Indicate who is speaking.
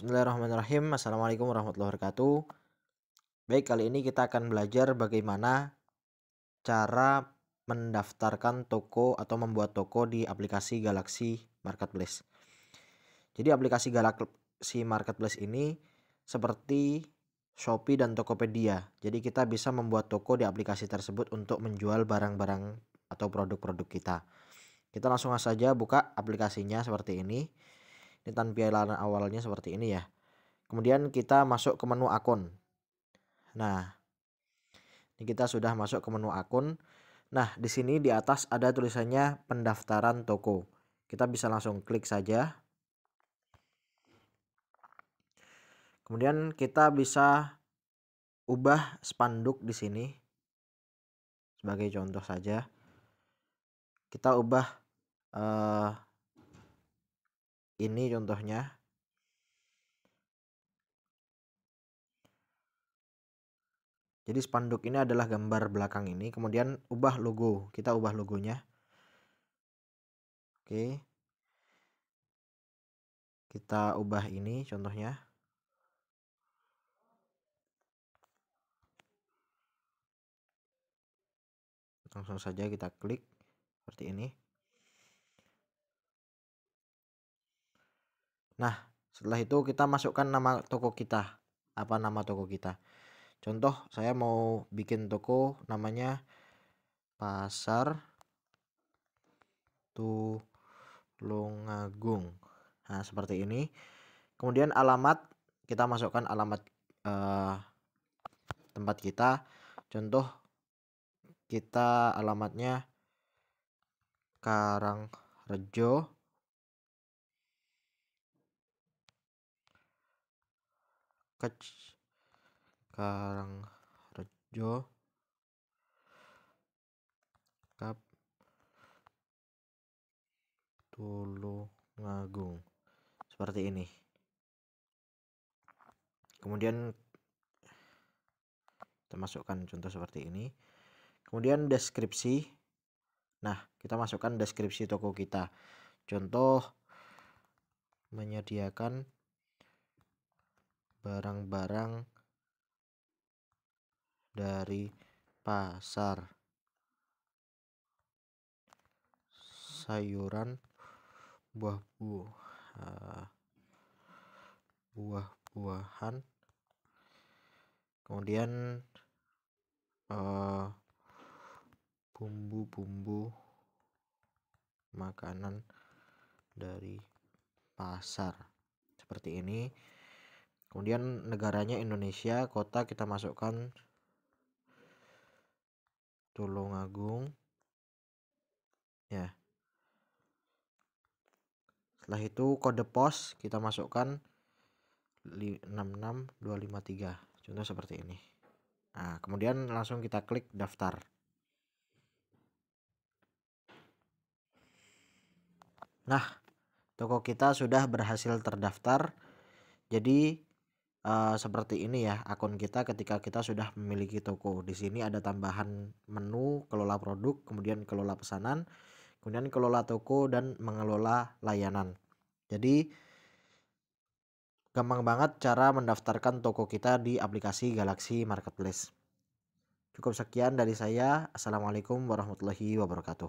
Speaker 1: Bismillahirrahmanirrahim. Assalamualaikum warahmatullahi wabarakatuh. Baik, kali ini kita akan belajar bagaimana cara mendaftarkan toko atau membuat toko di aplikasi Galaxy Marketplace. Jadi aplikasi Galaxy Marketplace ini seperti Shopee dan Tokopedia. Jadi kita bisa membuat toko di aplikasi tersebut untuk menjual barang-barang atau produk-produk kita. Kita langsung saja buka aplikasinya seperti ini ini layanan awalnya seperti ini ya kemudian kita masuk ke menu akun nah ini kita sudah masuk ke menu akun nah di sini di atas ada tulisannya pendaftaran toko kita bisa langsung klik saja kemudian kita bisa ubah spanduk di sini sebagai contoh saja kita ubah uh, ini contohnya. Jadi spanduk ini adalah gambar belakang ini, kemudian ubah logo. Kita ubah logonya. Oke. Kita ubah ini contohnya. Langsung saja kita klik seperti ini. Nah, setelah itu kita masukkan nama toko kita. Apa nama toko kita? Contoh saya mau bikin toko namanya Pasar Tulungagung. Nah, seperti ini. Kemudian alamat kita masukkan alamat eh, tempat kita. Contoh kita alamatnya Karangrejo Kec Karangrejo Kap tulu Ngagung seperti ini kemudian kita masukkan contoh seperti ini kemudian deskripsi nah kita masukkan deskripsi toko kita contoh menyediakan barang-barang dari pasar sayuran buah buah buah-buahan kemudian eh, bumbu-bumbu uh, makanan dari pasar seperti ini kemudian negaranya Indonesia kota kita masukkan Tulungagung ya setelah itu kode pos kita masukkan 66253 contoh seperti ini nah kemudian langsung kita klik daftar nah toko kita sudah berhasil terdaftar jadi Eh, seperti ini ya akun kita ketika kita sudah memiliki toko. Di sini ada tambahan menu kelola produk, kemudian kelola pesanan, kemudian kelola toko dan mengelola layanan. Jadi gampang banget cara mendaftarkan toko kita di aplikasi Galaxy Marketplace. Cukup sekian dari saya. Assalamualaikum warahmatullahi wabarakatuh.